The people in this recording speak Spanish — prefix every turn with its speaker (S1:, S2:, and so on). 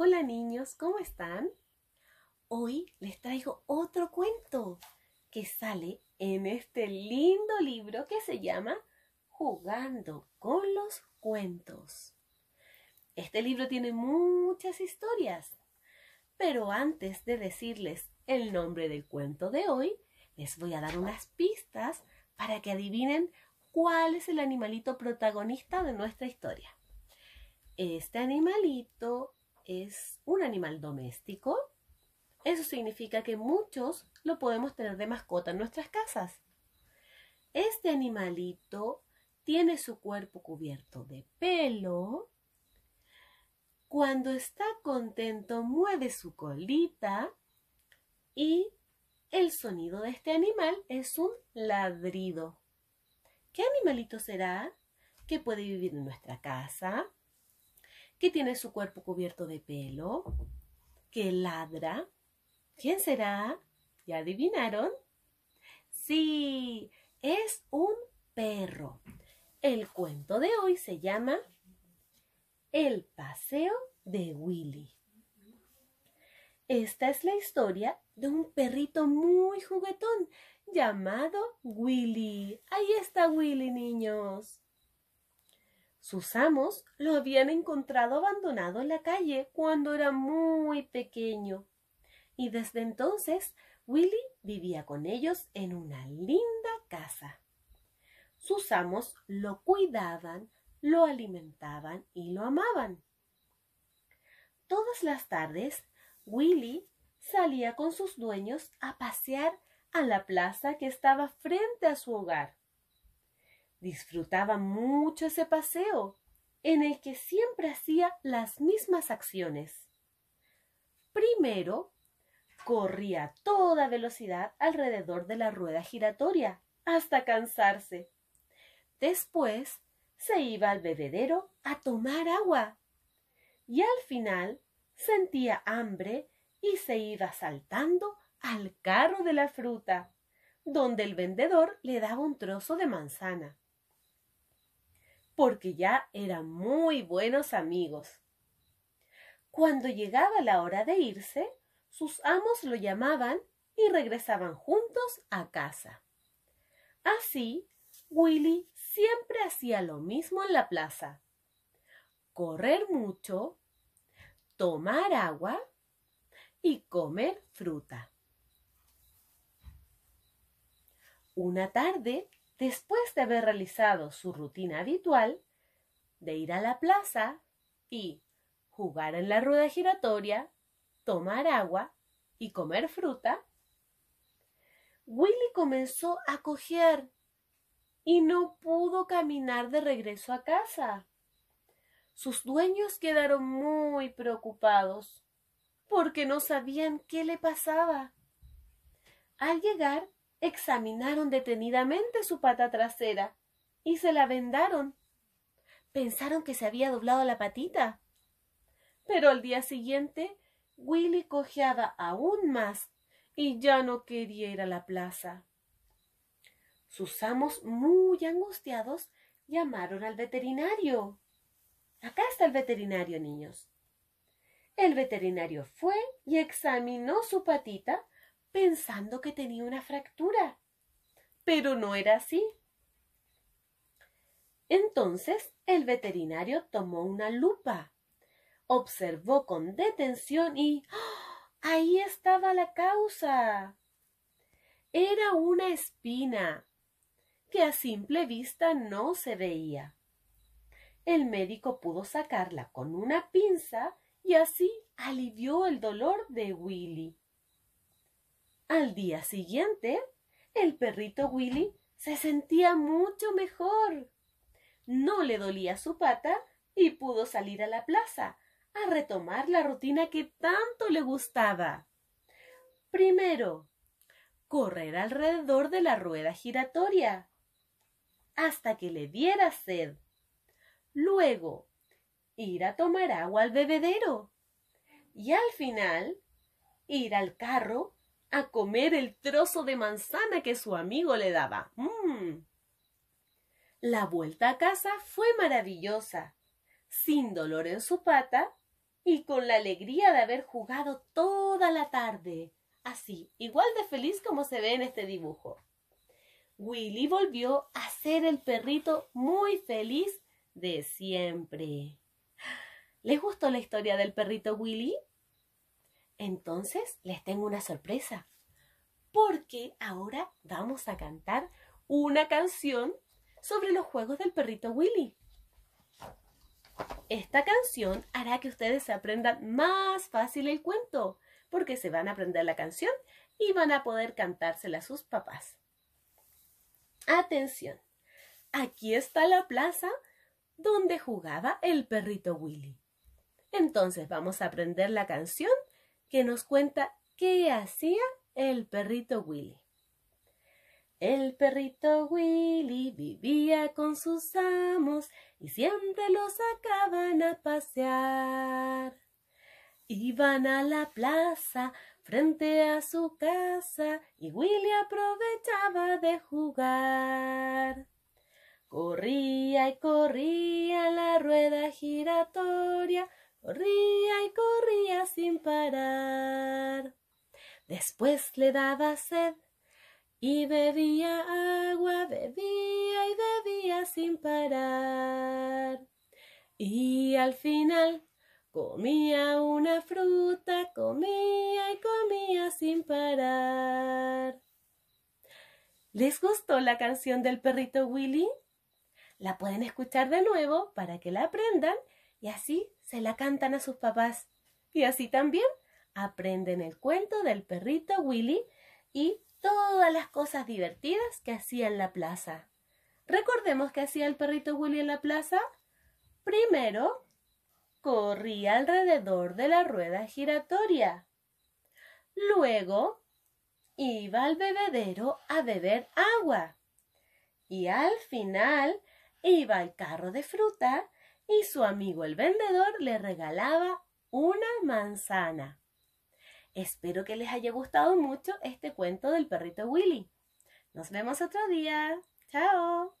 S1: Hola niños, ¿cómo están? Hoy les traigo otro cuento que sale en este lindo libro que se llama Jugando con los cuentos. Este libro tiene muchas historias, pero antes de decirles el nombre del cuento de hoy, les voy a dar unas pistas para que adivinen cuál es el animalito protagonista de nuestra historia. Este animalito es un animal doméstico, eso significa que muchos lo podemos tener de mascota en nuestras casas. Este animalito tiene su cuerpo cubierto de pelo. Cuando está contento mueve su colita y el sonido de este animal es un ladrido. ¿Qué animalito será que puede vivir en nuestra casa, que tiene su cuerpo cubierto de pelo, que ladra. ¿Quién será? ¿Ya adivinaron? Sí, es un perro. El cuento de hoy se llama El paseo de Willy. Esta es la historia de un perrito muy juguetón llamado Willy. Ahí está Willy, niños. Sus amos lo habían encontrado abandonado en la calle cuando era muy pequeño. Y desde entonces Willy vivía con ellos en una linda casa. Sus amos lo cuidaban, lo alimentaban y lo amaban. Todas las tardes, Willy salía con sus dueños a pasear a la plaza que estaba frente a su hogar. Disfrutaba mucho ese paseo, en el que siempre hacía las mismas acciones. Primero, corría a toda velocidad alrededor de la rueda giratoria hasta cansarse. Después, se iba al bebedero a tomar agua. Y al final, sentía hambre y se iba saltando al carro de la fruta, donde el vendedor le daba un trozo de manzana porque ya eran muy buenos amigos. Cuando llegaba la hora de irse, sus amos lo llamaban y regresaban juntos a casa. Así, Willy siempre hacía lo mismo en la plaza. Correr mucho, tomar agua y comer fruta. Una tarde, Después de haber realizado su rutina habitual, de ir a la plaza y jugar en la rueda giratoria, tomar agua y comer fruta, Willy comenzó a cojear y no pudo caminar de regreso a casa. Sus dueños quedaron muy preocupados porque no sabían qué le pasaba. Al llegar, Examinaron detenidamente su pata trasera y se la vendaron. Pensaron que se había doblado la patita. Pero al día siguiente, Willy cojeaba aún más y ya no quería ir a la plaza. Sus amos, muy angustiados, llamaron al veterinario. Acá está el veterinario, niños. El veterinario fue y examinó su patita pensando que tenía una fractura. Pero no era así. Entonces el veterinario tomó una lupa, observó con detención y ¡ah! ahí estaba la causa. Era una espina que a simple vista no se veía. El médico pudo sacarla con una pinza y así alivió el dolor de Willy. Al día siguiente, el perrito Willy se sentía mucho mejor. No le dolía su pata y pudo salir a la plaza a retomar la rutina que tanto le gustaba. Primero, correr alrededor de la rueda giratoria hasta que le diera sed. Luego, ir a tomar agua al bebedero. Y al final, ir al carro a comer el trozo de manzana que su amigo le daba. Mm. La vuelta a casa fue maravillosa, sin dolor en su pata y con la alegría de haber jugado toda la tarde, así, igual de feliz como se ve en este dibujo. Willy volvió a ser el perrito muy feliz de siempre. ¿Les gustó la historia del perrito Willy? Entonces les tengo una sorpresa, porque ahora vamos a cantar una canción sobre los juegos del perrito Willy. Esta canción hará que ustedes aprendan más fácil el cuento, porque se van a aprender la canción y van a poder cantársela a sus papás. Atención, aquí está la plaza donde jugaba el perrito Willy. Entonces vamos a aprender la canción que nos cuenta qué hacía el perrito Willy. El perrito Willy vivía con sus amos y siempre los sacaban a pasear. Iban a la plaza frente a su casa y Willy aprovechaba de jugar. Corría y corría la rueda giratoria, corría y Después le daba sed y bebía agua, bebía y bebía sin parar. Y al final comía una fruta, comía y comía sin parar. ¿Les gustó la canción del perrito Willy? La pueden escuchar de nuevo para que la aprendan y así se la cantan a sus papás. Y así también aprenden el cuento del perrito Willy y todas las cosas divertidas que hacía en la plaza. Recordemos que hacía el perrito Willy en la plaza. Primero, corría alrededor de la rueda giratoria. Luego, iba al bebedero a beber agua. Y al final, iba al carro de fruta y su amigo el vendedor le regalaba una manzana. Espero que les haya gustado mucho este cuento del perrito Willy. Nos vemos otro día. Chao.